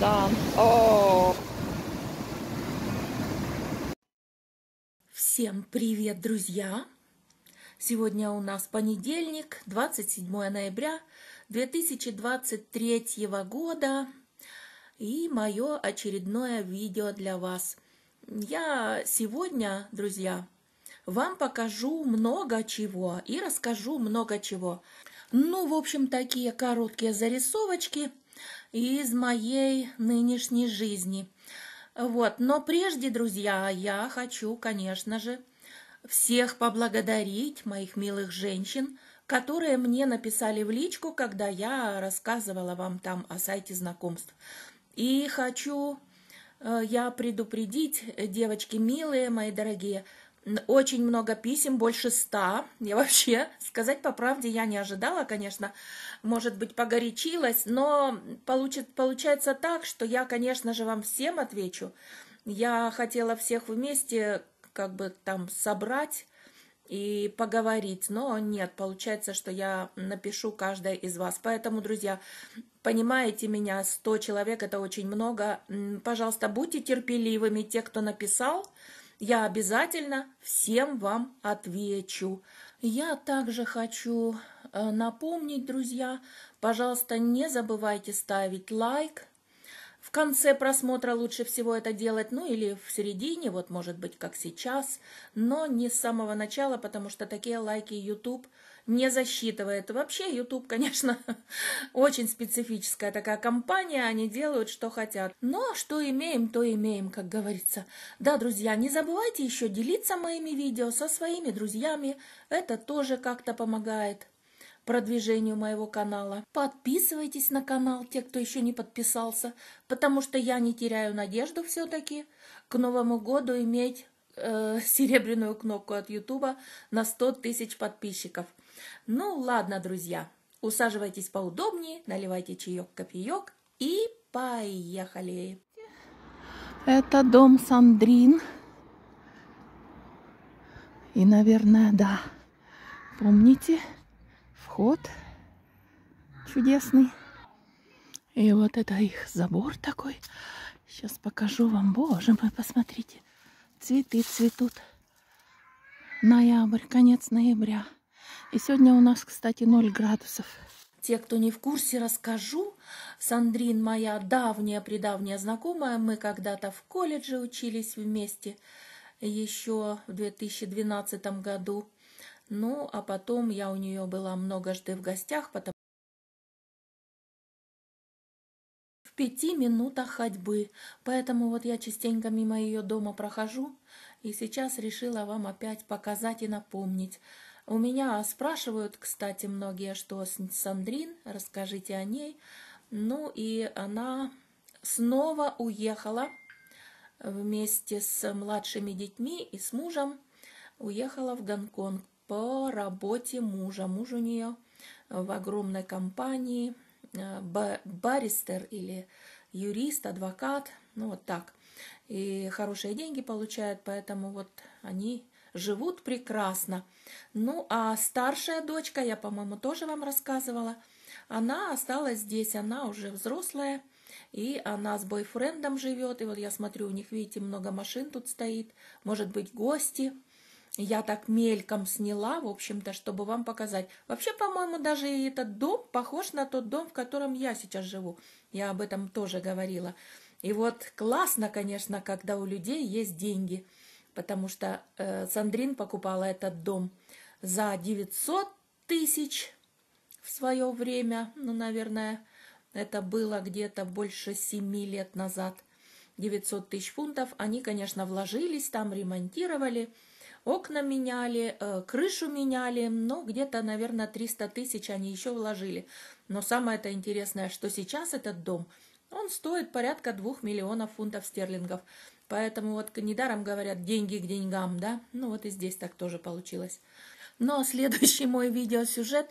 Да. О. Всем привет, друзья! Сегодня у нас понедельник, 27 ноября 2023 года. И мое очередное видео для вас. Я сегодня, друзья, вам покажу много чего и расскажу много чего. Ну, в общем, такие короткие зарисовочки – из моей нынешней жизни. Вот, но прежде, друзья, я хочу, конечно же, всех поблагодарить, моих милых женщин, которые мне написали в личку, когда я рассказывала вам там о сайте знакомств. И хочу э, я предупредить, девочки милые, мои дорогие, очень много писем, больше ста. Я вообще, сказать по правде, я не ожидала, конечно, может быть, погорячилась, но получит, получается так, что я, конечно же, вам всем отвечу. Я хотела всех вместе как бы там собрать и поговорить, но нет, получается, что я напишу каждая из вас. Поэтому, друзья, понимаете меня, 100 человек это очень много. Пожалуйста, будьте терпеливыми, те, кто написал, я обязательно всем вам отвечу. Я также хочу э, напомнить, друзья, пожалуйста, не забывайте ставить лайк. В конце просмотра лучше всего это делать, ну или в середине, вот может быть как сейчас, но не с самого начала, потому что такие лайки YouTube – не засчитывает. Вообще YouTube, конечно, очень специфическая такая компания, они делают, что хотят. Но что имеем, то имеем, как говорится. Да, друзья, не забывайте еще делиться моими видео со своими друзьями, это тоже как-то помогает продвижению моего канала. Подписывайтесь на канал, те, кто еще не подписался, потому что я не теряю надежду все-таки к Новому году иметь э, серебряную кнопку от Ютуба на 100 тысяч подписчиков. Ну ладно, друзья, усаживайтесь поудобнее, наливайте чаек-кофеек и поехали. Это дом Сандрин. И, наверное, да, помните, вход чудесный. И вот это их забор такой. Сейчас покажу вам. Боже мой, посмотрите. Цветы цветут. Ноябрь, конец ноября. И сегодня у нас, кстати, 0 градусов. Те, кто не в курсе, расскажу. Сандрин моя давняя-предавняя знакомая. Мы когда-то в колледже учились вместе еще в 2012 году. Ну, а потом я у нее была многожды в гостях, потому в пяти минутах ходьбы. Поэтому вот я частенько мимо ее дома прохожу, и сейчас решила вам опять показать и напомнить – у меня спрашивают, кстати, многие, что Сандрин, расскажите о ней. Ну и она снова уехала вместе с младшими детьми и с мужем. Уехала в Гонконг по работе мужа. Муж у нее в огромной компании, э, баристер или юрист, адвокат, ну вот так. И хорошие деньги получают, поэтому вот они живут прекрасно. Ну, а старшая дочка, я, по-моему, тоже вам рассказывала, она осталась здесь, она уже взрослая, и она с бойфрендом живет, и вот я смотрю, у них, видите, много машин тут стоит, может быть, гости. Я так мельком сняла, в общем-то, чтобы вам показать. Вообще, по-моему, даже и этот дом похож на тот дом, в котором я сейчас живу. Я об этом тоже говорила. И вот классно, конечно, когда у людей есть деньги – потому что э, Сандрин покупала этот дом за 900 тысяч в свое время, ну, наверное, это было где-то больше 7 лет назад, 900 тысяч фунтов. Они, конечно, вложились, там ремонтировали, окна меняли, э, крышу меняли, но где-то, наверное, 300 тысяч они еще вложили. Но самое это интересное, что сейчас этот дом, он стоит порядка 2 миллионов фунтов стерлингов. Поэтому вот недаром говорят деньги к деньгам, да? Ну вот и здесь так тоже получилось. Но ну, а следующий мой видеосюжет,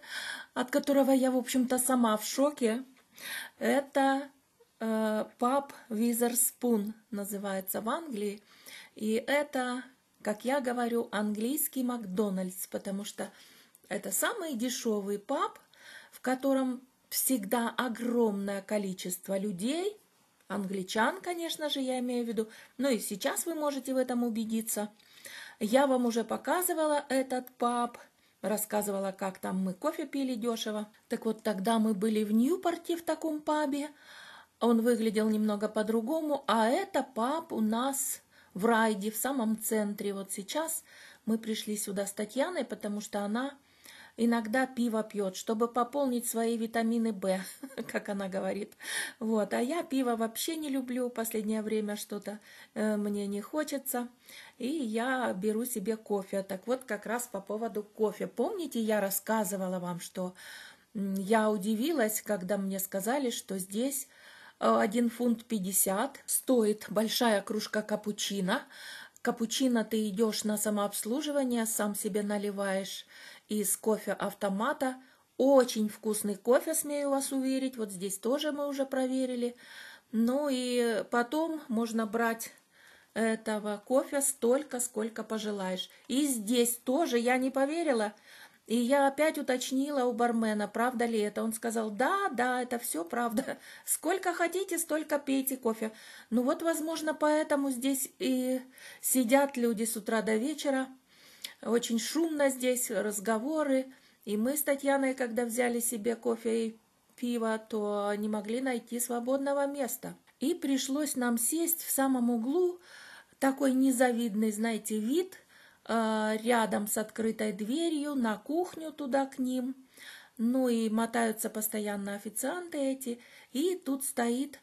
от которого я, в общем-то, сама в шоке, это э, Паб Визерспун называется в Англии. И это, как я говорю, английский Макдональдс, потому что это самый дешевый паб, в котором всегда огромное количество людей – англичан, конечно же, я имею в виду, но и сейчас вы можете в этом убедиться. Я вам уже показывала этот паб, рассказывала, как там мы кофе пили дешево. Так вот, тогда мы были в Ньюпорте в таком пабе, он выглядел немного по-другому, а это паб у нас в Райде, в самом центре. Вот сейчас мы пришли сюда с Татьяной, потому что она иногда пиво пьет, чтобы пополнить свои витамины Б, как она говорит. Вот, а я пиво вообще не люблю, последнее время что-то э, мне не хочется, и я беру себе кофе. Так вот, как раз по поводу кофе. Помните, я рассказывала вам, что я удивилась, когда мне сказали, что здесь э, один фунт пятьдесят стоит большая кружка капучино, капучино ты идешь на самообслуживание, сам себе наливаешь, из кофе-автомата. Очень вкусный кофе, смею вас уверить. Вот здесь тоже мы уже проверили. Ну и потом можно брать этого кофе столько, сколько пожелаешь. И здесь тоже я не поверила. И я опять уточнила у бармена, правда ли это. Он сказал, да, да, это все правда. Сколько хотите, столько пейте кофе. Ну вот, возможно, поэтому здесь и сидят люди с утра до вечера – очень шумно здесь, разговоры. И мы с Татьяной, когда взяли себе кофе и пиво, то не могли найти свободного места. И пришлось нам сесть в самом углу, такой незавидный, знаете, вид, э, рядом с открытой дверью, на кухню туда к ним. Ну и мотаются постоянно официанты эти. И тут стоит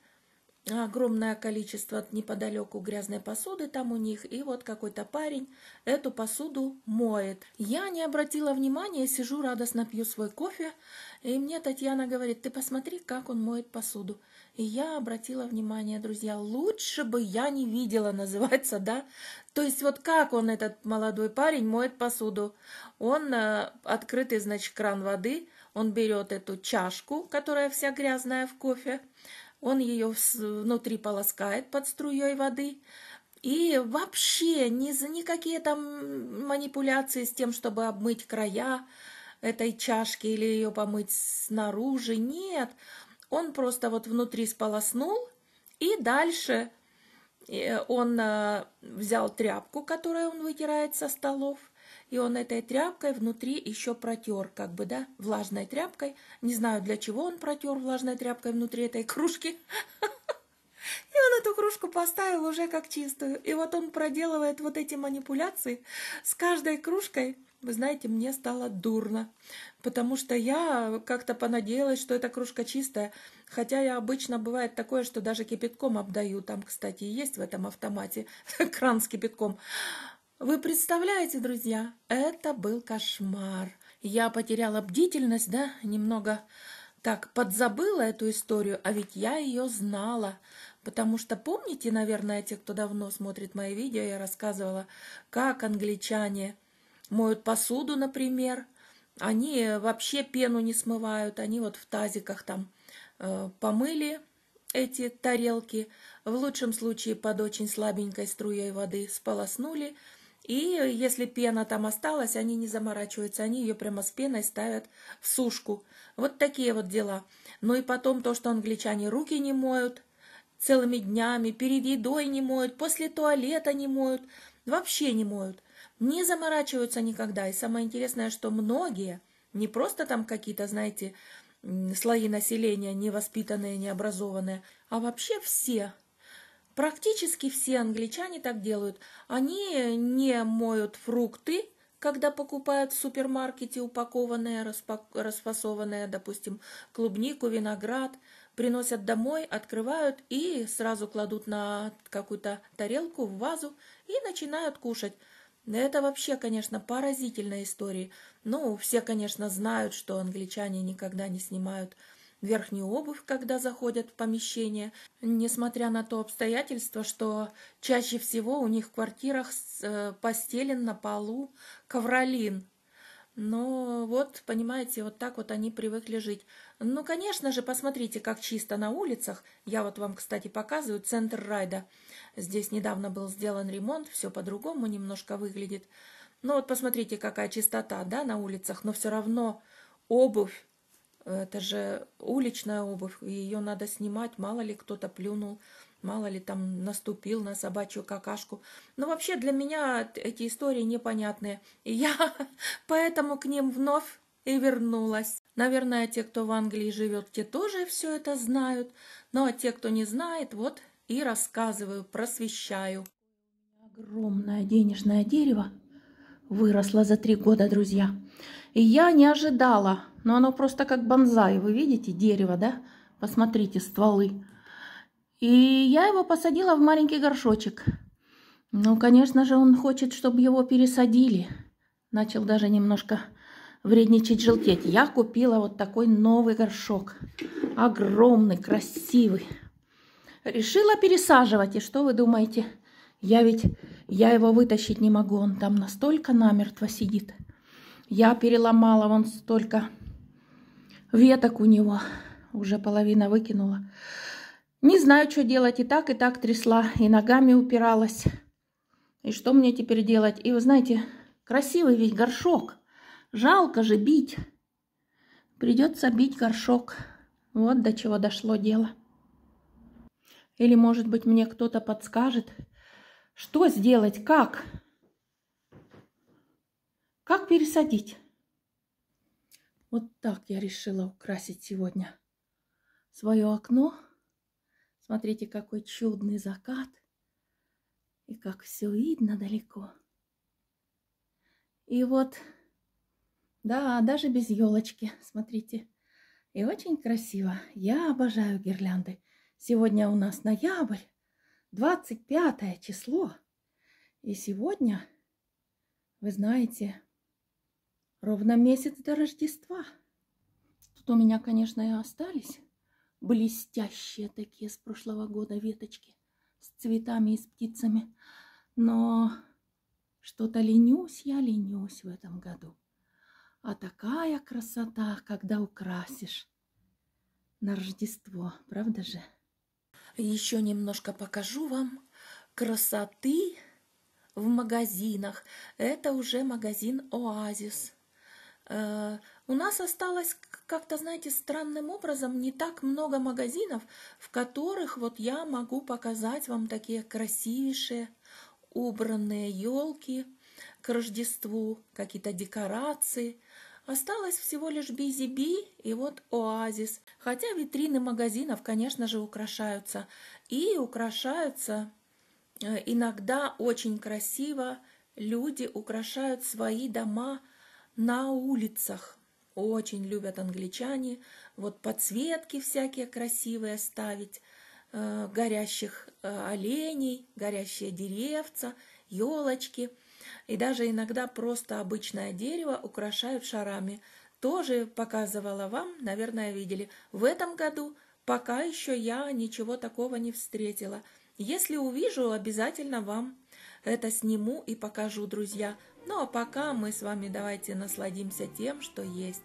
огромное количество неподалеку грязной посуды там у них, и вот какой-то парень эту посуду моет. Я не обратила внимания, сижу радостно пью свой кофе, и мне Татьяна говорит, ты посмотри, как он моет посуду. И я обратила внимание, друзья, лучше бы я не видела, называется, да? То есть вот как он, этот молодой парень, моет посуду. Он, э, открытый, значит, кран воды, он берет эту чашку, которая вся грязная в кофе, он ее внутри полоскает под струей воды, и вообще ни за никакие там манипуляции с тем, чтобы обмыть края этой чашки или ее помыть снаружи, нет. Он просто вот внутри сполоснул, и дальше э, он э, взял тряпку, которую он вытирает со столов – и он этой тряпкой внутри еще протер, как бы, да, влажной тряпкой. Не знаю, для чего он протер влажной тряпкой внутри этой кружки. И он эту кружку поставил уже как чистую. И вот он проделывает вот эти манипуляции с каждой кружкой. Вы знаете, мне стало дурно, потому что я как-то понадеялась, что эта кружка чистая. Хотя я обычно бывает такое, что даже кипятком обдаю. Там, кстати, есть в этом автомате кран с кипятком. Вы представляете, друзья, это был кошмар. Я потеряла бдительность, да, немного так подзабыла эту историю, а ведь я ее знала. Потому что помните, наверное, те, кто давно смотрит мои видео, я рассказывала, как англичане моют посуду, например. Они вообще пену не смывают, они вот в тазиках там э, помыли эти тарелки, в лучшем случае под очень слабенькой струей воды сполоснули – и э, если пена там осталась, они не заморачиваются, они ее прямо с пеной ставят в сушку. Вот такие вот дела. Ну и потом то, что англичане руки не моют целыми днями, перед едой не моют, после туалета не моют, вообще не моют. Не заморачиваются никогда. И самое интересное, что многие, не просто там какие-то, знаете, слои населения невоспитанные, необразованные, а вообще все – Практически все англичане так делают. Они э, не моют фрукты, когда покупают в супермаркете упакованные, распак... расфасованные, допустим, клубнику, виноград, приносят домой, открывают и сразу кладут на какую-то тарелку, в вазу и начинают кушать. Это вообще, конечно, поразительная история. Ну, все, конечно, знают, что англичане никогда не снимают верхнюю обувь, когда заходят в помещение, несмотря на то обстоятельство, что чаще всего у них в квартирах э, постелен на полу ковролин. Но вот, понимаете, вот так вот они привыкли жить. Ну, конечно же, посмотрите, как чисто на улицах. Я вот вам, кстати, показываю центр райда. Здесь недавно был сделан ремонт, все по-другому немножко выглядит. Ну вот посмотрите, какая чистота, да, на улицах, но все равно обувь Э, это же уличная обувь, ее надо снимать, мало ли кто-то плюнул, мало ли там наступил на собачью какашку. Но вообще для меня эти истории непонятные, и я поэтому к ним вновь и вернулась. Наверное, те, кто в Англии живет, те тоже все это знают, но ну, а те, кто не знает, вот и рассказываю, просвещаю. Огромное денежное дерево выросла за три года, друзья. И я не ожидала, но оно просто как бонзай. Вы видите дерево, да? Посмотрите, стволы. И я его посадила в маленький горшочек. Ну, конечно же, он хочет, чтобы его пересадили. Начал даже немножко вредничать, желтеть. Я купила вот такой новый горшок. Огромный, красивый. Решила пересаживать. И что вы думаете? Я ведь я его вытащить не могу, он там настолько намертво сидит. Я переломала вон столько веток у него. Уже половина выкинула. Не знаю, что делать. И так, и так трясла, и ногами упиралась. И что мне теперь делать? И вы знаете, красивый ведь горшок. Жалко же бить. Придется бить горшок. Вот до чего дошло дело. Или, может быть, мне кто-то подскажет, что сделать? Как? Как пересадить? Вот так я решила украсить сегодня свое окно. Смотрите, какой чудный закат. И как все видно далеко. И вот, да, даже без елочки, смотрите. И очень красиво. Я обожаю гирлянды. Сегодня у нас ноябрь. 25 число. И сегодня, вы знаете, ровно месяц до Рождества. Тут у меня, конечно, и остались блестящие такие с прошлого года веточки с цветами и с птицами. Но что-то ленюсь я, ленюсь в этом году. А такая красота, когда украсишь на Рождество, правда же? Еще немножко покажу вам красоты в магазинах. Это уже магазин «Оазис». Э, у нас осталось как-то, знаете, странным образом не так много магазинов, в которых вот я могу показать вам такие красивейшие убранные елки к Рождеству, какие-то декорации – Осталось всего лишь Бизи-Би и вот Оазис, хотя витрины магазинов, конечно же, украшаются. И украшаются э, иногда очень красиво, люди украшают свои дома на улицах. Очень любят англичане вот подсветки всякие красивые ставить, э, горящих э, оленей, горящие деревца – елочки и даже иногда просто обычное дерево украшают шарами. Тоже показывала вам, наверное, видели. В этом году пока еще я ничего такого не встретила. Если увижу, обязательно вам это сниму и покажу, друзья. Ну а пока мы с вами давайте насладимся тем, что есть.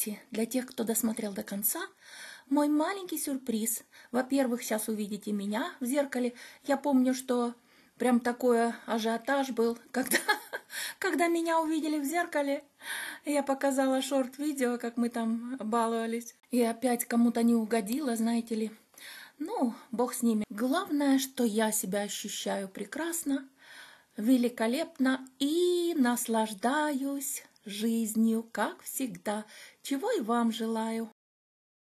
Кстати, для тех, кто досмотрел до конца, мой маленький сюрприз. Во-первых, сейчас увидите меня в зеркале. Я помню, что прям такой ажиотаж был, когда, когда меня увидели в зеркале. Я показала шорт-видео, как мы там баловались. И опять кому-то не угодила, знаете ли. Ну, бог с ними. Главное, что я себя ощущаю прекрасно, великолепно и наслаждаюсь жизнью, как всегда чего и вам желаю.